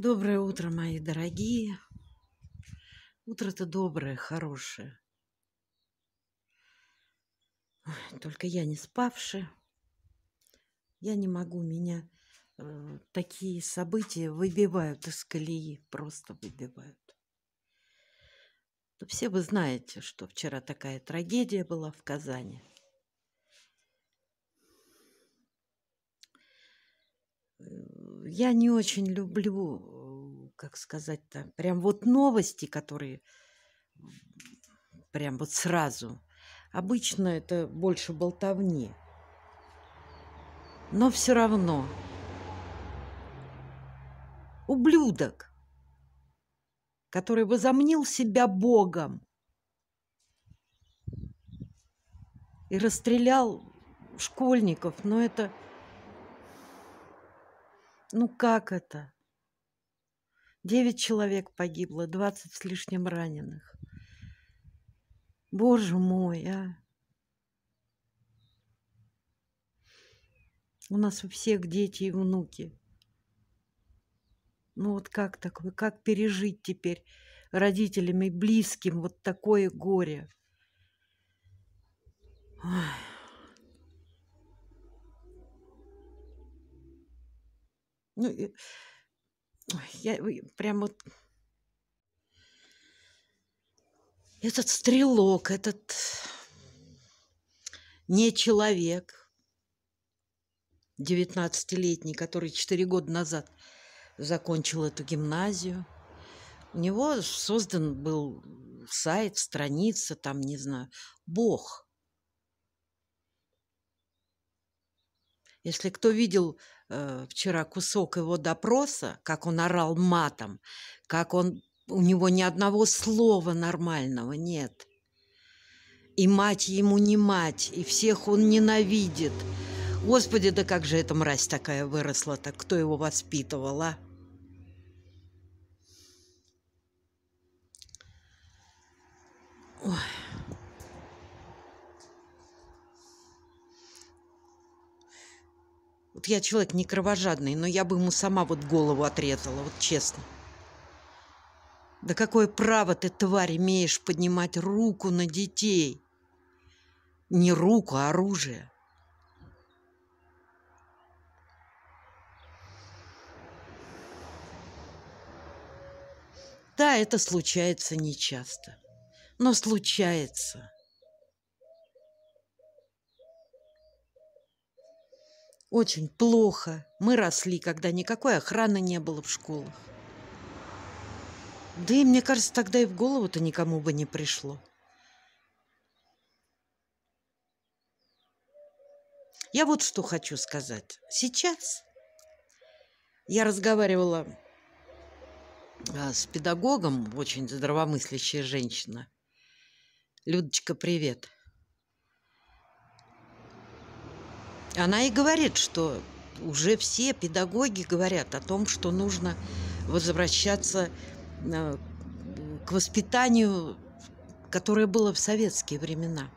Доброе утро, мои дорогие. Утро-то доброе, хорошее. Ой, только я не спавшая. Я не могу, меня э, такие события выбивают из колеи, просто выбивают. То все вы знаете, что вчера такая трагедия была в Казани – я не очень люблю, э, как сказать-то, прям вот новости, которые прям вот сразу. Обычно это больше болтовни. Но все равно. Ублюдок, который возомнил себя Богом и расстрелял школьников, но это ну как это? Девять человек погибло, двадцать с лишним раненых. Боже мой, а! У нас у всех дети и внуки. Ну вот как такое, как пережить теперь родителям и близким вот такое горе? Ой. Ну, я прям вот... Этот стрелок, этот не человек, 19-летний, который 4 года назад закончил эту гимназию. У него создан был сайт, страница, там, не знаю, Бог – Если кто видел э, вчера кусок его допроса, как он орал матом, как он у него ни одного слова нормального нет. И мать ему не мать, и всех он ненавидит. Господи, да как же эта мразь такая выросла-то? Кто его воспитывал, а? Ой. Вот я человек не кровожадный, но я бы ему сама вот голову отрезала, вот честно. Да какое право ты, тварь, имеешь поднимать руку на детей? Не руку, а оружие. Да, это случается нечасто, но случается – Очень плохо. Мы росли, когда никакой охраны не было в школах. Да и, мне кажется, тогда и в голову-то никому бы не пришло. Я вот что хочу сказать. Сейчас я разговаривала а, с педагогом, очень здравомыслящая женщина. Людочка, привет. Она и говорит, что уже все педагоги говорят о том, что нужно возвращаться э, к воспитанию, которое было в советские времена.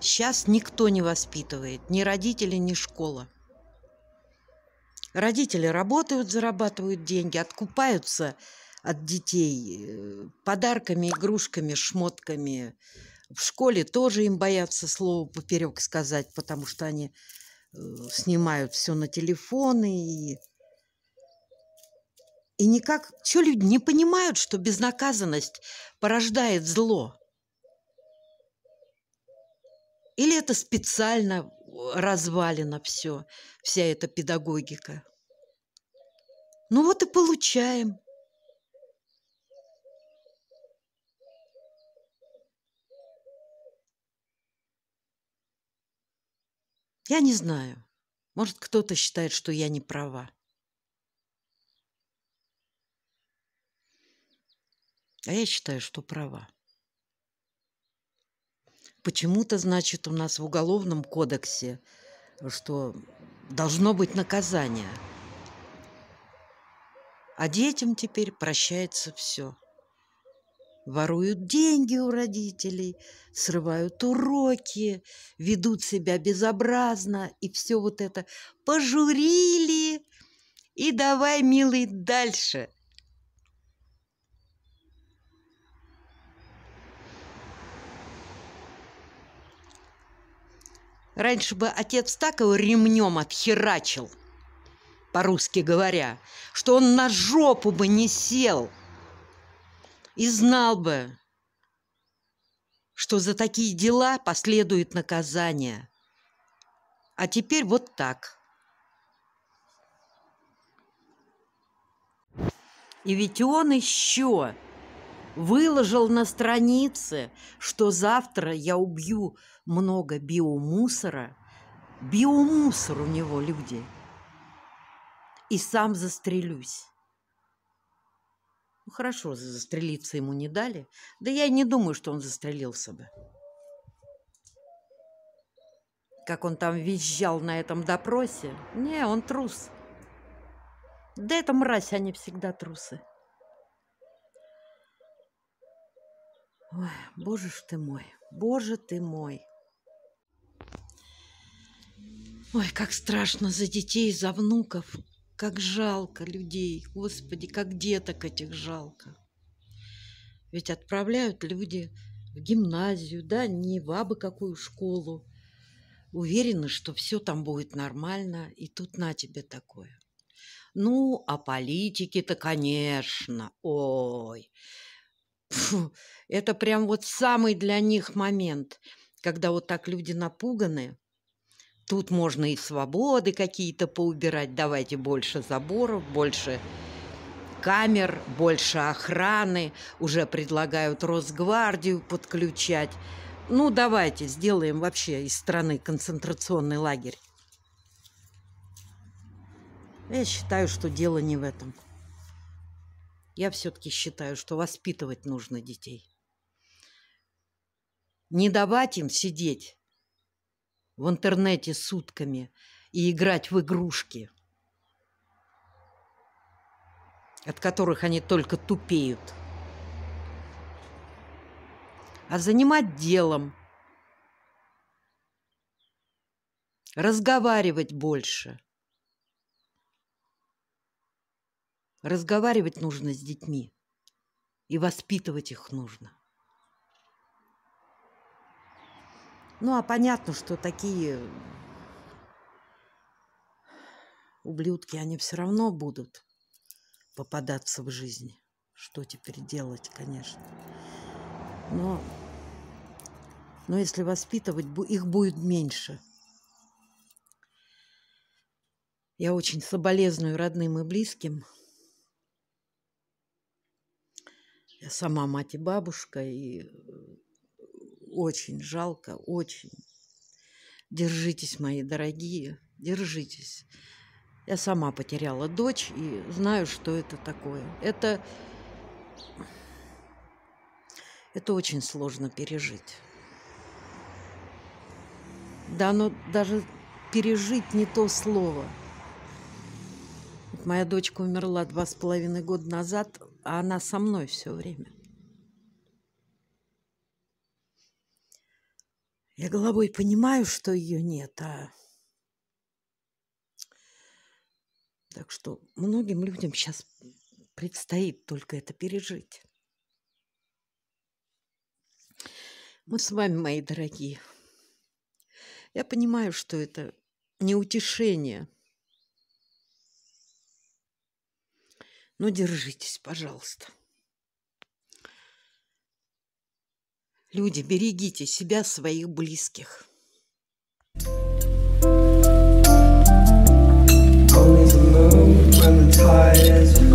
Сейчас никто не воспитывает, ни родители, ни школа. Родители работают, зарабатывают деньги, откупаются от детей э, подарками, игрушками, шмотками, в школе тоже им боятся слово поперек сказать, потому что они э, снимают все на телефоны и и никак, что люди не понимают, что безнаказанность порождает зло? Или это специально развалено все, вся эта педагогика? Ну вот и получаем – Я не знаю. Может, кто-то считает, что я не права. А я считаю, что права. Почему-то, значит, у нас в Уголовном кодексе, что должно быть наказание. А детям теперь прощается все воруют деньги у родителей, срывают уроки, ведут себя безобразно и все вот это. Пожурили и давай, милый, дальше. Раньше бы отец так его ремнем отхерачил, по-русски говоря, что он на жопу бы не сел – и знал бы, что за такие дела последует наказание. А теперь вот так. И ведь он еще выложил на странице, что завтра я убью много биомусора. Биомусор у него люди. И сам застрелюсь. Ну, хорошо, застрелиться ему не дали. Да я и не думаю, что он застрелился бы. Как он там визжал на этом допросе. Не, он трус. Да это мразь, они всегда трусы. Ой, боже ж ты мой, боже ты мой. Ой, как страшно за детей, за внуков. Как жалко людей, Господи, как деток этих жалко. Ведь отправляют люди в гимназию, да, не в абы какую школу. Уверены, что все там будет нормально, и тут на тебе такое. Ну, а политики-то, конечно, ой. Фу, это прям вот самый для них момент, когда вот так люди напуганы, Тут можно и свободы какие-то поубирать. Давайте больше заборов, больше камер, больше охраны. Уже предлагают Росгвардию подключать. Ну, давайте сделаем вообще из страны концентрационный лагерь. Я считаю, что дело не в этом. Я все-таки считаю, что воспитывать нужно детей. Не давать им сидеть в интернете сутками и играть в игрушки, от которых они только тупеют, а занимать делом, разговаривать больше. Разговаривать нужно с детьми, и воспитывать их нужно. Ну, а понятно, что такие э, ублюдки, они все равно будут попадаться в жизни. Что теперь делать, конечно. Но, но если воспитывать, их будет меньше. Я очень соболезную родным и близким. Я сама мать и бабушка, и э, очень жалко, очень. Держитесь, мои дорогие, держитесь. Я сама потеряла дочь и знаю, что это такое. Это, это очень сложно пережить. Да, но даже пережить не то слово. Моя дочка умерла два с половиной года назад, а она со мной все время. Я головой понимаю, что ее нет, а... Так что многим людям сейчас предстоит только это пережить. Мы с вами, мои дорогие. Я понимаю, что это не утешение. Но держитесь, пожалуйста. Люди, берегите себя, своих близких. Always alone when the tide is